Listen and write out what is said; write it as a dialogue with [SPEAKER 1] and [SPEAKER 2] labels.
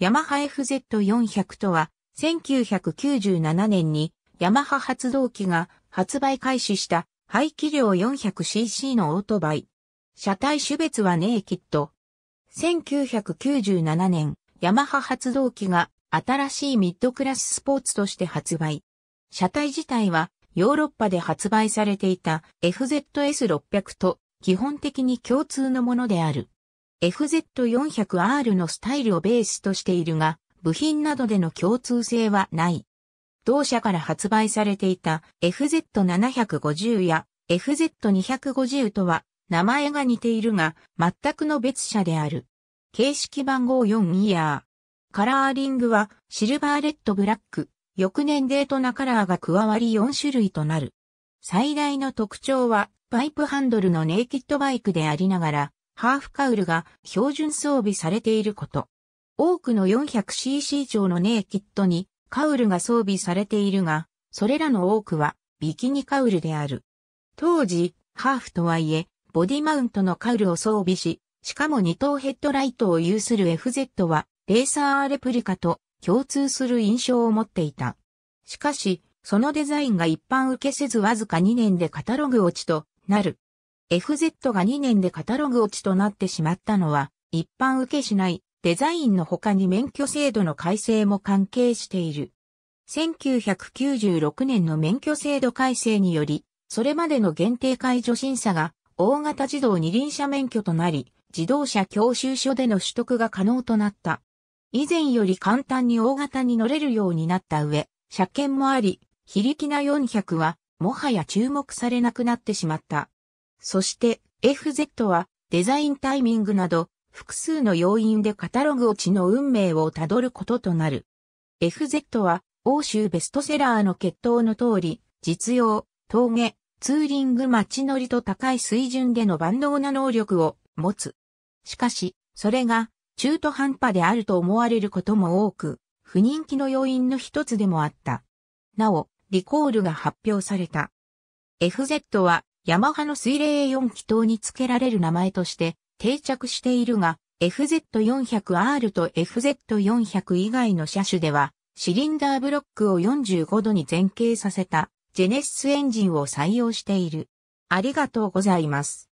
[SPEAKER 1] ヤマハ FZ400 とは、1997年にヤマハ発動機が発売開始した排気量 400cc のオートバイ。車体種別はネイキッド。1997年、ヤマハ発動機が新しいミッドクラススポーツとして発売。車体自体はヨーロッパで発売されていた FZS600 と基本的に共通のものである。FZ400R のスタイルをベースとしているが、部品などでの共通性はない。同社から発売されていた FZ750 や FZ250 とは名前が似ているが全くの別社である。形式番号4イヤー。カラーリングはシルバーレッドブラック。翌年デートなカラーが加わり4種類となる。最大の特徴はパイプハンドルのネイキッドバイクでありながらハーフカウルが標準装備されていること。多くの 400cc 上のネイキッドにカウルが装備されているが、それらの多くはビキニカウルである。当時、ハーフとはいえ、ボディマウントのカウルを装備し、しかも二頭ヘッドライトを有する FZ は、レーサーレプリカと共通する印象を持っていた。しかし、そのデザインが一般受けせずわずか2年でカタログ落ちとなる。FZ が2年でカタログ落ちとなってしまったのは、一般受けしないデザインの他に免許制度の改正も関係している。1996年の免許制度改正により、それまでの限定解除審査が大型自動二輪車免許となり、自動車教習所での取得が可能となった。以前より簡単に大型に乗れるようになった上、車検もあり、非力な400はもはや注目されなくなってしまった。そして FZ はデザインタイミングなど複数の要因でカタログ落ちの運命をたどることとなる。FZ は欧州ベストセラーの決闘の通り、実用、峠、ツーリング街乗りと高い水準での万能な能力を持つ。しかし、それが中途半端であると思われることも多く、不人気の要因の一つでもあった。なお、リコールが発表された。FZ はヤマハの水冷 a 4気筒に付けられる名前として定着しているが、FZ400R と FZ400 以外の車種では、シリンダーブロックを45度に前傾させたジェネシスエンジンを採用している。ありがとうございます。